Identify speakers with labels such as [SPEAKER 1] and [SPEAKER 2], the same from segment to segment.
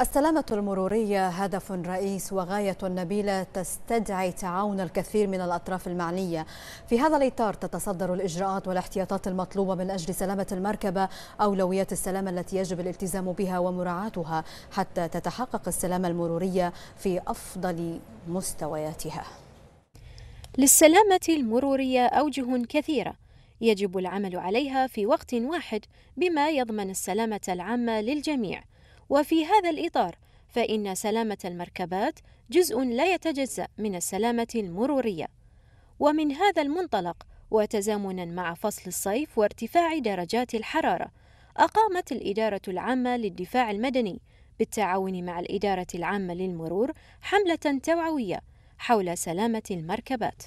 [SPEAKER 1] السلامة المرورية هدف رئيس وغاية نبيلة تستدعي تعاون الكثير من الأطراف المعنية في هذا الإطار تتصدر الإجراءات والاحتياطات المطلوبة من أجل سلامة المركبة أولويات السلامة التي يجب الالتزام بها ومراعاتها حتى تتحقق السلامة المرورية في أفضل مستوياتها للسلامة المرورية أوجه كثيرة يجب العمل عليها في وقت واحد بما يضمن السلامة العامة للجميع وفي هذا الإطار فإن سلامة المركبات جزء لا يتجزأ من السلامة المرورية. ومن هذا المنطلق وتزامنا مع فصل الصيف وارتفاع درجات الحرارة، أقامت الإدارة العامة للدفاع المدني بالتعاون مع الإدارة العامة للمرور حملة توعوية حول سلامة المركبات.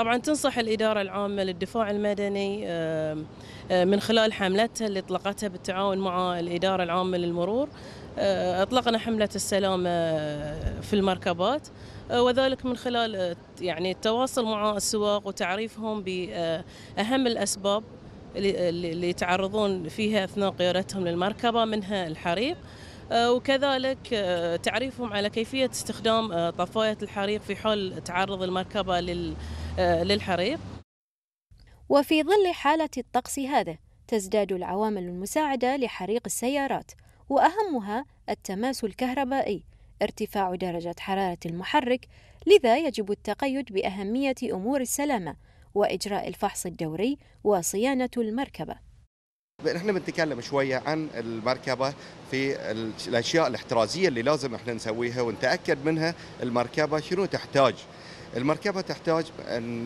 [SPEAKER 2] طبعا تنصح الإدارة العامة للدفاع المدني آه، آه، من خلال حملتها اللي اطلقتها بالتعاون مع الإدارة العامة للمرور آه، اطلقنا حملة السلامة في المركبات وذلك من خلال يعني التواصل مع السواق وتعريفهم بأهم الأسباب اللي يتعرضون فيها أثناء قيادتهم للمركبة منها الحريق آه، وكذلك آه، تعريفهم على كيفية استخدام آه، طفاية الحريق في حال تعرض المركبة للحريق
[SPEAKER 1] وفي ظل حالة الطقس هذا تزداد العوامل المساعدة لحريق السيارات وأهمها التماس الكهربائي ارتفاع درجة حرارة المحرك لذا يجب التقيد بأهمية أمور السلامة وإجراء الفحص الدوري وصيانة المركبة
[SPEAKER 3] احنا بنتكلم شويه عن المركبه في الاشياء الاحترازيه اللي لازم احنا نسويها ونتاكد منها المركبه شنو تحتاج المركبه تحتاج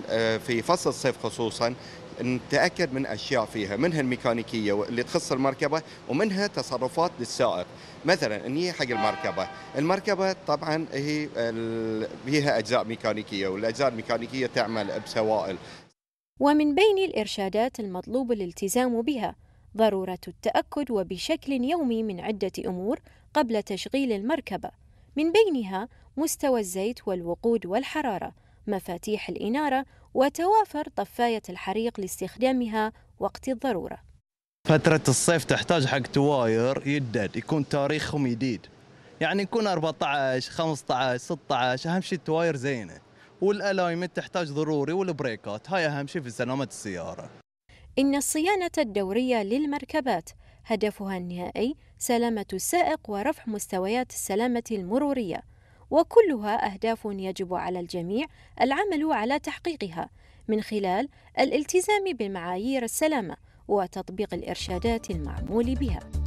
[SPEAKER 3] آه، في فصل الصيف خصوصا نتاكد من اشياء فيها منها الميكانيكيه اللي تخص المركبه ومنها تصرفات للسائق مثلا ان هي حق المركبه المركبه طبعا هي فيها اجزاء ميكانيكيه والاجزاء الميكانيكيه تعمل بسوائل
[SPEAKER 1] ومن بين الارشادات المطلوب الالتزام بها ضرورة التأكد وبشكل يومي من عدة أمور قبل تشغيل المركبة من بينها مستوى الزيت والوقود والحرارة مفاتيح الإنارة وتوافر طفاية الحريق لاستخدامها وقت الضرورة
[SPEAKER 3] فترة الصيف تحتاج حق تواير يدد يكون تاريخهم جديد يعني يكون 14 15 16 أهم شيء التواير زينة والألايمنت تحتاج ضروري والبريكات هاي أهم شيء في سلامة السيارة
[SPEAKER 1] إن الصيانة الدورية للمركبات هدفها النهائي سلامة السائق ورفع مستويات السلامة المرورية، وكلها أهداف يجب على الجميع العمل على تحقيقها من خلال الالتزام بمعايير السلامة وتطبيق الإرشادات المعمول بها.